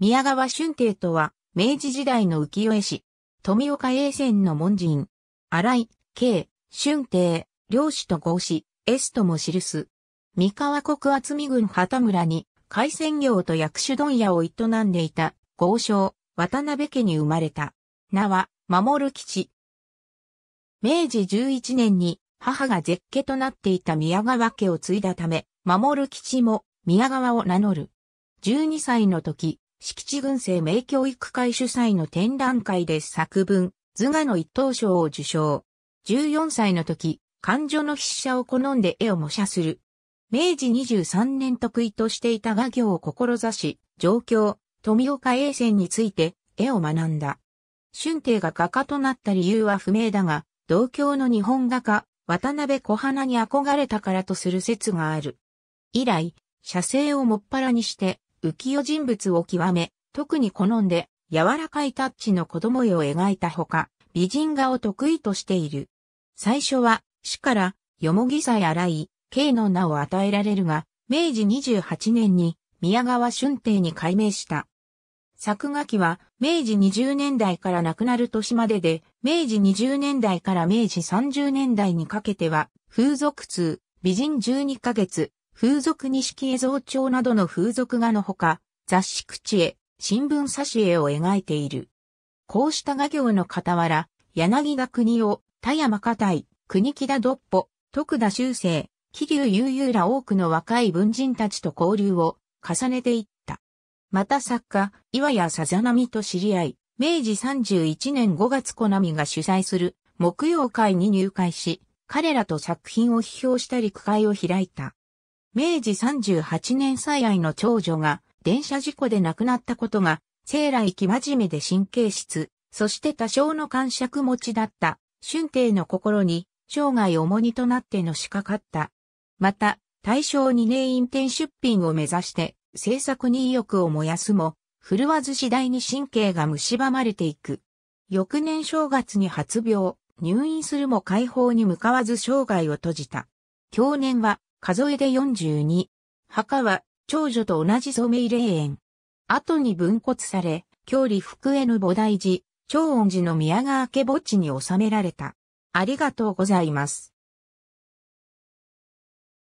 宮川春帝とは、明治時代の浮世絵師、富岡栄泉の門人、荒井、慶、春帝、領主と合子、エスとも記す。三河国厚見郡旗村に、海鮮業と薬種問屋を営んでいた、豪商、渡辺家に生まれた。名は、守る吉。明治11年に、母が絶家となっていた宮川家を継いだため、守る吉も宮川を名乗る。12歳の時、敷地群生名教育会主催の展覧会で作文、図画の一等賞を受賞。14歳の時、感情の筆者を好んで絵を模写する。明治23年得意としていた画業を志し、上京、富岡栄線について絵を学んだ。春帝が画家となった理由は不明だが、同郷の日本画家、渡辺小花に憧れたからとする説がある。以来、写生をもっぱらにして浮世人物を極め、特に好んで、柔らかいタッチの子供絵を描いたほか、美人画を得意としている。最初は、死から、よもぎさえ荒い、刑の名を与えられるが、明治28年に、宮川春帝に改名した。作画期は、明治20年代から亡くなる年までで、明治20年代から明治30年代にかけては、風俗通、美人12ヶ月、風俗錦絵像帳などの風俗画のほか、雑誌口絵、新聞挿絵を描いている。こうした画業の傍ら、柳田国を、田山家台、国木田どっぽ、徳田修正、桐生悠々ら多くの若い文人たちと交流を重ねていった。また作家、岩谷さざなみと知り合い、明治31年5月コナミが主催する木曜会に入会し、彼らと作品を批評したり句会を開いた。明治38年最愛の長女が電車事故で亡くなったことが、生来生真面目で神経質、そして多少の感触持ちだった、春帝の心に、生涯重荷となってのしかかった。また、大正2年院転出品を目指して、制作に意欲を燃やすも、振るわず次第に神経が蝕まれていく。翌年正月に発病、入院するも解放に向かわず生涯を閉じた。去年は数えで42。墓は、長女と同じ染井霊園。後に分骨され、郷里福江の菩提寺、長恩寺の宮川家墓地に収められた。ありがとうございます。